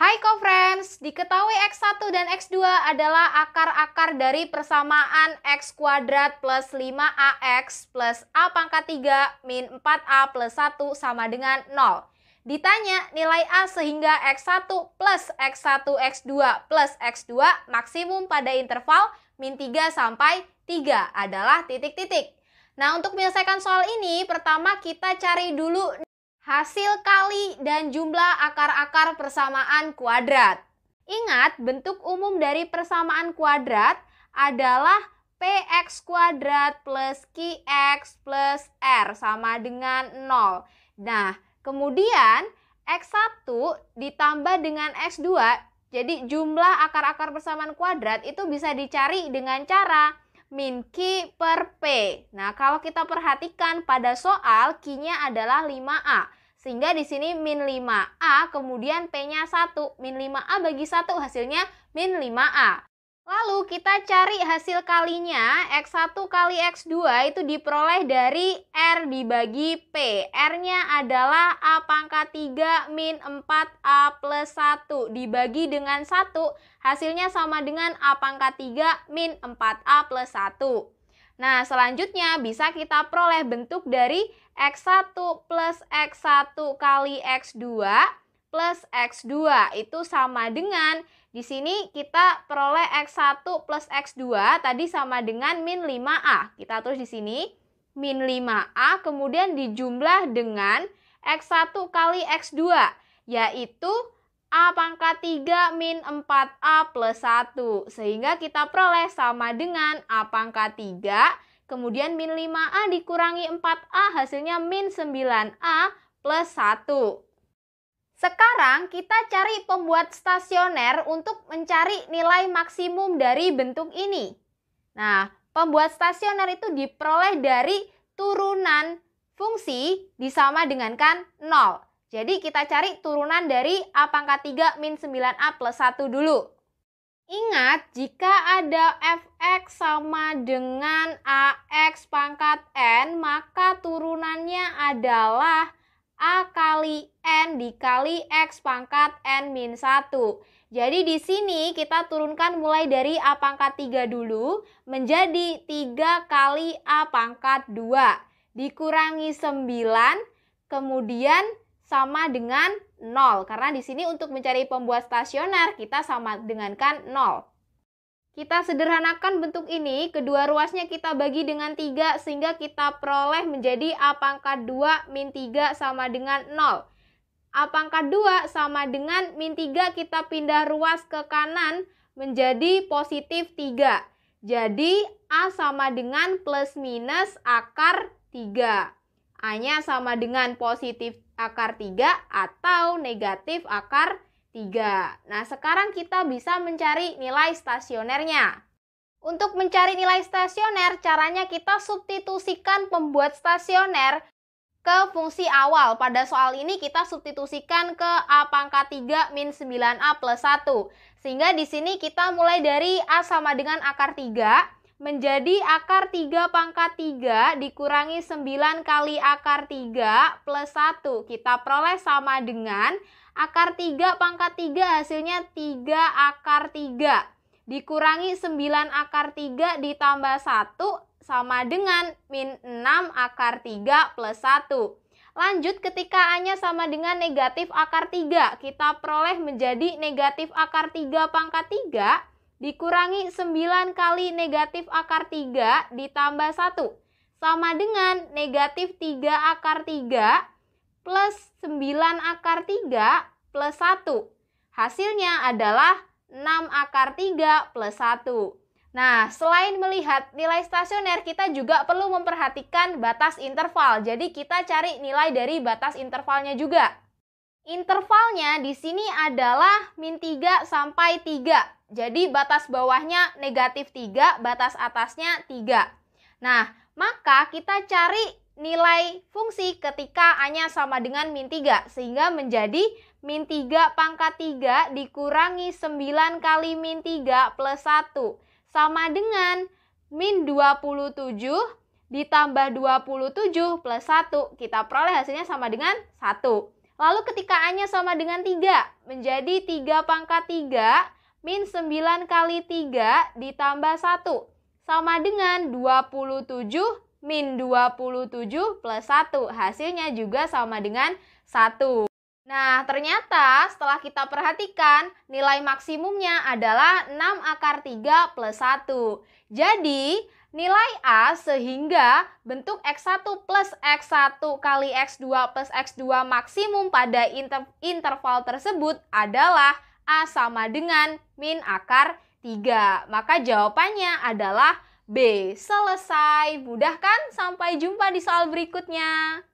Hai co-friends, diketahui X1 dan X2 adalah akar-akar dari persamaan X kuadrat plus 5AX plus A pangkat 3 min 4A plus 1 sama dengan 0. Ditanya nilai A sehingga X1 plus X1 X2 plus X2 maksimum pada interval min 3 sampai 3 adalah titik-titik. Nah untuk menyelesaikan soal ini pertama kita cari dulu hasil kali dan jumlah akar-akar persamaan kuadrat. Ingat, bentuk umum dari persamaan kuadrat adalah px kuadrat plus qx plus r sama dengan 0. Nah, kemudian x1 ditambah dengan x2, jadi jumlah akar-akar persamaan kuadrat itu bisa dicari dengan cara min ki per P. Nah, kalau kita perhatikan pada soal, Q-nya adalah 5A. Sehingga di sini min 5A, kemudian P-nya 1. Min 5A bagi 1 hasilnya min 5A. Lalu kita cari hasil kalinya, X1 kali X2 itu diperoleh dari R dibagi P. R-nya adalah A pangkat 3 min 4A plus 1 dibagi dengan 1, hasilnya sama dengan A pangkat 3 min 4A plus 1. Nah, selanjutnya bisa kita peroleh bentuk dari X1 plus X1 kali X2 plus X2 itu sama dengan di sini kita peroleh X1 plus X2 tadi sama dengan min 5A. Kita tulis di sini min 5A kemudian dijumlah dengan X1 kali X2 yaitu A pangkat 3 min 4A plus 1. Sehingga kita peroleh sama dengan A pangkat 3 kemudian min 5A dikurangi 4A hasilnya min 9A plus 1. Sekarang kita cari pembuat stasioner untuk mencari nilai maksimum dari bentuk ini. Nah, pembuat stasioner itu diperoleh dari turunan fungsi disama dengan kan 0. Jadi kita cari turunan dari A pangkat 3 min 9A plus 1 dulu. Ingat, jika ada Fx sama dengan Ax pangkat N, maka turunannya adalah A kali N dikali X pangkat N min 1. Jadi di sini kita turunkan mulai dari A pangkat 3 dulu menjadi 3 kali A pangkat 2. Dikurangi 9 kemudian sama dengan 0. Karena di sini untuk mencari pembuat stasioner kita sama dengankan 0. Kita sederhanakan bentuk ini, kedua ruasnya kita bagi dengan 3 sehingga kita peroleh menjadi A pangkat 2 min 3 sama dengan 0. A pangkat 2 sama dengan min 3 kita pindah ruas ke kanan menjadi positif 3. Jadi A sama dengan plus minus akar 3. A-nya sama dengan positif akar 3 atau negatif akar 3. 3. Nah, sekarang kita bisa mencari nilai stasionernya. Untuk mencari nilai stasioner, caranya kita substitusikan pembuat stasioner ke fungsi awal. Pada soal ini kita substitusikan ke A pangkat 3 min 9A plus 1. Sehingga di sini kita mulai dari A sama dengan akar 3 menjadi akar 3 pangkat 3 dikurangi 9 kali akar 3 plus 1. Kita peroleh sama dengan Akar 3 pangkat 3 hasilnya 3 akar 3. Dikurangi 9 akar 3 ditambah 1 sama dengan min 6 akar 3 plus 1. Lanjut ketika A-nya sama dengan negatif akar 3, kita peroleh menjadi negatif akar 3 pangkat 3 dikurangi 9 kali negatif akar 3 ditambah 1 sama dengan negatif 3 akar 3 plus 9 akar 3 plus 1. Hasilnya adalah 6 akar 3 plus 1. Nah, selain melihat nilai stasioner, kita juga perlu memperhatikan batas interval. Jadi, kita cari nilai dari batas intervalnya juga. Intervalnya di sini adalah min 3 sampai 3. Jadi, batas bawahnya negatif 3, batas atasnya 3. Nah, maka kita cari nilai fungsi ketika A-nya sama dengan min 3 sehingga menjadi min 3 pangkat 3 dikurangi 9 kali min 3 plus 1 sama dengan min 27 ditambah 27 plus 1 kita peroleh hasilnya sama dengan 1 lalu ketika A-nya sama dengan 3 menjadi 3 pangkat 3 min 9 kali 3 ditambah 1 sama dengan 27 min 27 plus 1. Hasilnya juga sama dengan 1. Nah, ternyata setelah kita perhatikan, nilai maksimumnya adalah 6 akar 3 plus 1. Jadi, nilai A sehingga bentuk X1 plus X1 kali X2 plus X2 maksimum pada inter interval tersebut adalah A sama dengan min akar 3. Maka jawabannya adalah B. Selesai. Mudah kan? Sampai jumpa di soal berikutnya.